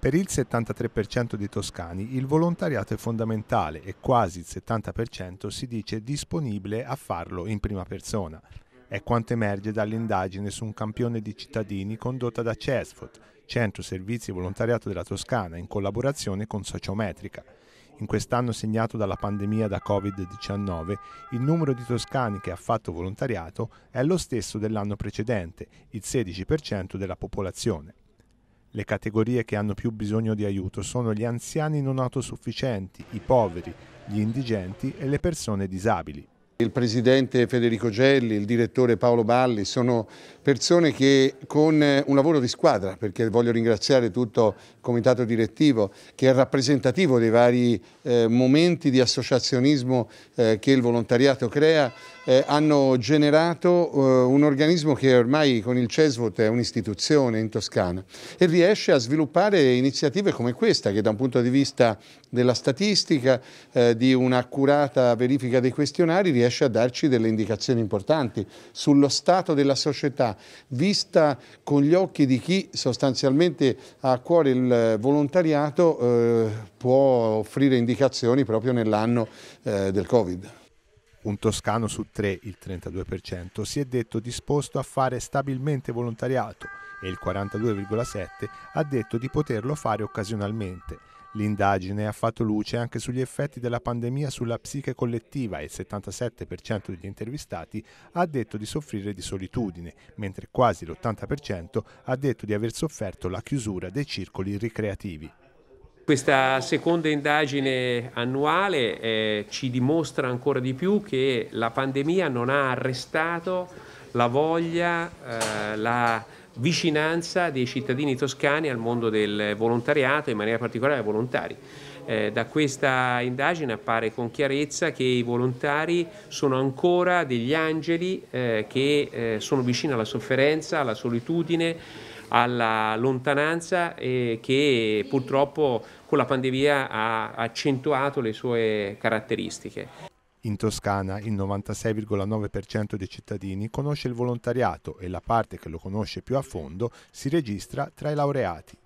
Per il 73% dei toscani il volontariato è fondamentale e quasi il 70% si dice disponibile a farlo in prima persona. È quanto emerge dall'indagine su un campione di cittadini condotta da CESFOT, Centro Servizi e Volontariato della Toscana, in collaborazione con Sociometrica. In quest'anno segnato dalla pandemia da Covid-19, il numero di toscani che ha fatto volontariato è lo stesso dell'anno precedente, il 16% della popolazione. Le categorie che hanno più bisogno di aiuto sono gli anziani non autosufficienti, i poveri, gli indigenti e le persone disabili. Il presidente Federico Gelli, il direttore Paolo Balli sono persone che con eh, un lavoro di squadra, perché voglio ringraziare tutto il comitato direttivo che è rappresentativo dei vari eh, momenti di associazionismo eh, che il volontariato crea, eh, hanno generato eh, un organismo che ormai con il CESVOT è un'istituzione in Toscana e riesce a sviluppare iniziative come questa che da un punto di vista della statistica, eh, di un'accurata verifica dei questionari riesce a darci delle indicazioni importanti sullo stato della società vista con gli occhi di chi sostanzialmente ha a cuore il volontariato eh, può offrire indicazioni proprio nell'anno eh, del Covid un toscano su tre, il 32%, si è detto disposto a fare stabilmente volontariato e il 42,7% ha detto di poterlo fare occasionalmente. L'indagine ha fatto luce anche sugli effetti della pandemia sulla psiche collettiva e il 77% degli intervistati ha detto di soffrire di solitudine, mentre quasi l'80% ha detto di aver sofferto la chiusura dei circoli ricreativi. Questa seconda indagine annuale eh, ci dimostra ancora di più che la pandemia non ha arrestato la voglia, eh, la vicinanza dei cittadini toscani al mondo del volontariato, in maniera particolare ai volontari. Eh, da questa indagine appare con chiarezza che i volontari sono ancora degli angeli eh, che eh, sono vicini alla sofferenza, alla solitudine, alla lontananza eh, che purtroppo con la pandemia ha accentuato le sue caratteristiche. In Toscana il 96,9% dei cittadini conosce il volontariato e la parte che lo conosce più a fondo si registra tra i laureati.